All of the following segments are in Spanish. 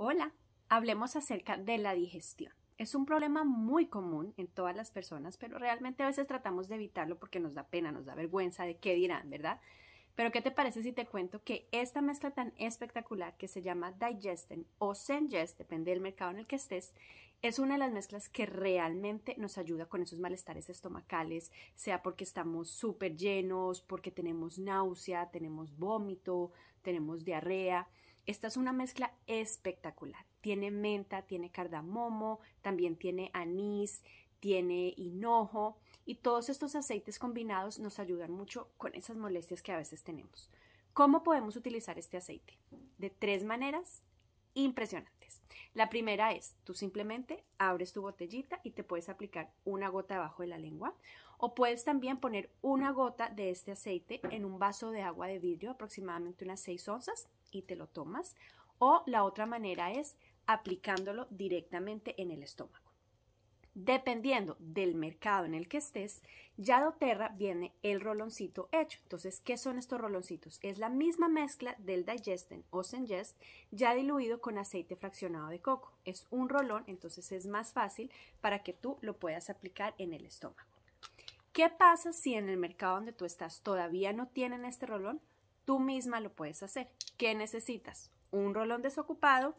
Hola, hablemos acerca de la digestión. Es un problema muy común en todas las personas, pero realmente a veces tratamos de evitarlo porque nos da pena, nos da vergüenza de qué dirán, ¿verdad? Pero ¿qué te parece si te cuento que esta mezcla tan espectacular que se llama Digesten o Sengest, depende del mercado en el que estés, es una de las mezclas que realmente nos ayuda con esos malestares estomacales, sea porque estamos súper llenos, porque tenemos náusea, tenemos vómito, tenemos diarrea. Esta es una mezcla espectacular. Tiene menta, tiene cardamomo, también tiene anís, tiene hinojo y todos estos aceites combinados nos ayudan mucho con esas molestias que a veces tenemos. ¿Cómo podemos utilizar este aceite? De tres maneras Impresionante. La primera es, tú simplemente abres tu botellita y te puedes aplicar una gota debajo de la lengua. O puedes también poner una gota de este aceite en un vaso de agua de vidrio, aproximadamente unas 6 onzas, y te lo tomas. O la otra manera es aplicándolo directamente en el estómago. Dependiendo del mercado en el que estés, ya de viene el roloncito hecho. Entonces, ¿qué son estos roloncitos? Es la misma mezcla del Digesten o Sengest ya diluido con aceite fraccionado de coco. Es un rolón, entonces es más fácil para que tú lo puedas aplicar en el estómago. ¿Qué pasa si en el mercado donde tú estás todavía no tienen este rolón? Tú misma lo puedes hacer. ¿Qué necesitas? Un rolón desocupado,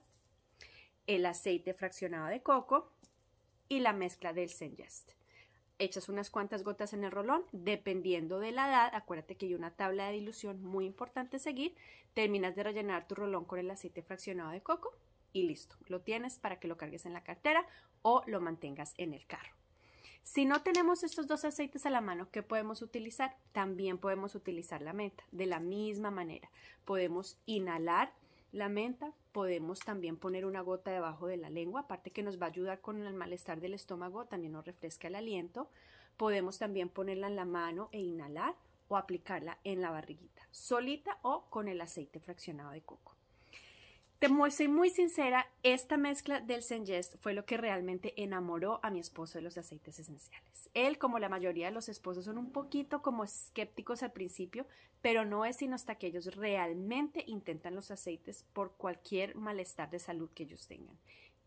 el aceite fraccionado de coco, y la mezcla del Sengest. Echas unas cuantas gotas en el rolón, dependiendo de la edad, acuérdate que hay una tabla de dilución muy importante seguir, terminas de rellenar tu rolón con el aceite fraccionado de coco y listo, lo tienes para que lo cargues en la cartera o lo mantengas en el carro. Si no tenemos estos dos aceites a la mano, ¿qué podemos utilizar? También podemos utilizar la menta de la misma manera. Podemos inhalar la menta podemos también poner una gota debajo de la lengua, aparte que nos va a ayudar con el malestar del estómago, también nos refresca el aliento. Podemos también ponerla en la mano e inhalar o aplicarla en la barriguita, solita o con el aceite fraccionado de coco. Te soy muy sincera, esta mezcla del Sengest fue lo que realmente enamoró a mi esposo de los aceites esenciales. Él, como la mayoría de los esposos, son un poquito como escépticos al principio, pero no es sino hasta que ellos realmente intentan los aceites por cualquier malestar de salud que ellos tengan.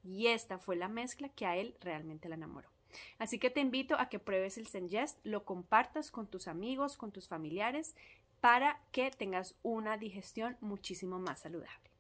Y esta fue la mezcla que a él realmente la enamoró. Así que te invito a que pruebes el Sengest, lo compartas con tus amigos, con tus familiares, para que tengas una digestión muchísimo más saludable.